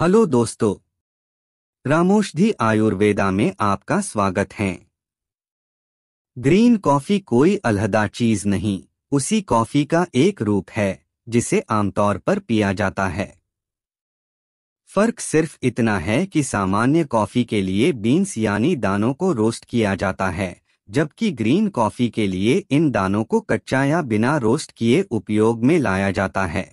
hello दोस्तों रामोषधि आयुर्वेदा में आपका स्वागत है ग्रीन कॉफी कोई अलहदा चीज नहीं उसी कॉफी का एक रूप है जिसे आमतौर पर पिया जाता है फर्क सिर्फ इतना है कि सामान्य कॉफी के लिए बीन्स यानी दानों को रोस्ट किया जाता है जबकि ग्रीन कॉफी के लिए इन दानों को कच्चा या बिना रोस्ट किए उपयोग में लाया जाता है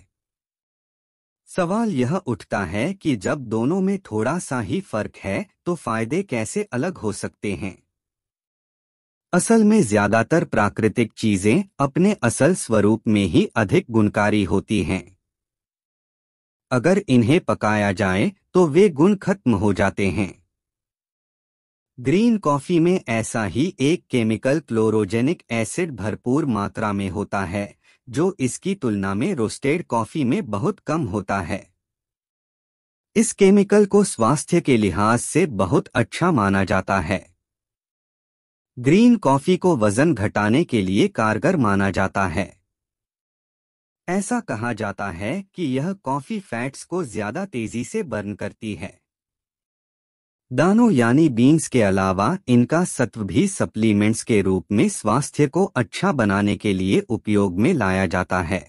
सवाल यह उठता है कि जब दोनों में थोड़ा सा ही फर्क है तो फायदे कैसे अलग हो सकते हैं असल में ज्यादातर प्राकृतिक चीजें अपने असल स्वरूप में ही अधिक गुणकारी होती हैं अगर इन्हें पकाया जाए तो वे गुण खत्म हो जाते हैं ग्रीन कॉफी में ऐसा ही एक केमिकल क्लोरोजेनिक एसिड भरपूर मात्रा में होता है जो इसकी तुलना में रोस्टेड कॉफी में बहुत कम होता है इस केमिकल को स्वास्थ्य के लिहाज से बहुत अच्छा माना जाता है ग्रीन कॉफी को वजन घटाने के लिए कारगर माना जाता है ऐसा कहा जाता है कि यह कॉफी फैट्स को ज्यादा तेजी से बर्न करती है दानों यानी बीन्स के अलावा इनका सत्व भी सप्लीमेंट्स के रूप में स्वास्थ्य को अच्छा बनाने के लिए उपयोग में लाया जाता है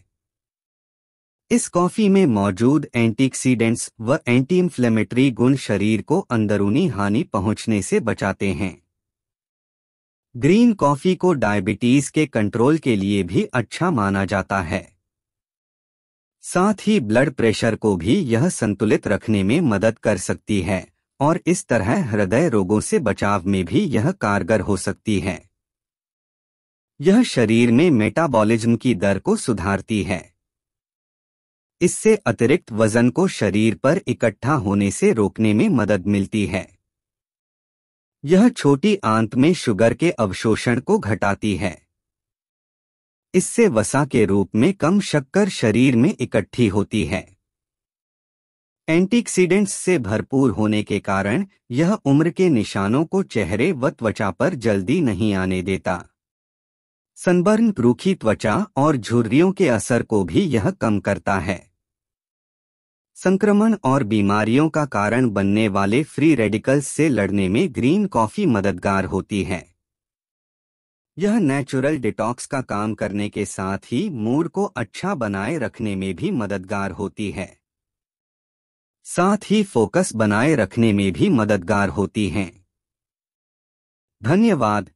इस कॉफी में मौजूद एंटीक्सीडेंट्स व एंटी इन्फ्लेमेटरी गुण शरीर को अंदरूनी हानि पहुंचने से बचाते हैं ग्रीन कॉफी को डायबिटीज के कंट्रोल के लिए भी अच्छा माना जाता है साथ ही ब्लड प्रेशर को भी यह संतुलित रखने में मदद कर सकती है और इस तरह हृदय रोगों से बचाव में भी यह कारगर हो सकती है यह शरीर में मेटाबॉलिज्म की दर को सुधारती है इससे अतिरिक्त वजन को शरीर पर इकट्ठा होने से रोकने में मदद मिलती है यह छोटी आंत में शुगर के अवशोषण को घटाती है इससे वसा के रूप में कम शक्कर शरीर में इकट्ठी होती है एंटीक्सीडेंट्स से भरपूर होने के कारण यह उम्र के निशानों को चेहरे व त्वचा पर जल्दी नहीं आने देता सनबर्न रूखी त्वचा और झुर्रियों के असर को भी यह कम करता है संक्रमण और बीमारियों का कारण बनने वाले फ्री रेडिकल्स से लड़ने में ग्रीन कॉफी मददगार होती है यह नेचुरल डिटॉक्स का काम करने के साथ ही मूड को अच्छा बनाए रखने में भी मददगार होती है साथ ही फोकस बनाए रखने में भी मददगार होती हैं धन्यवाद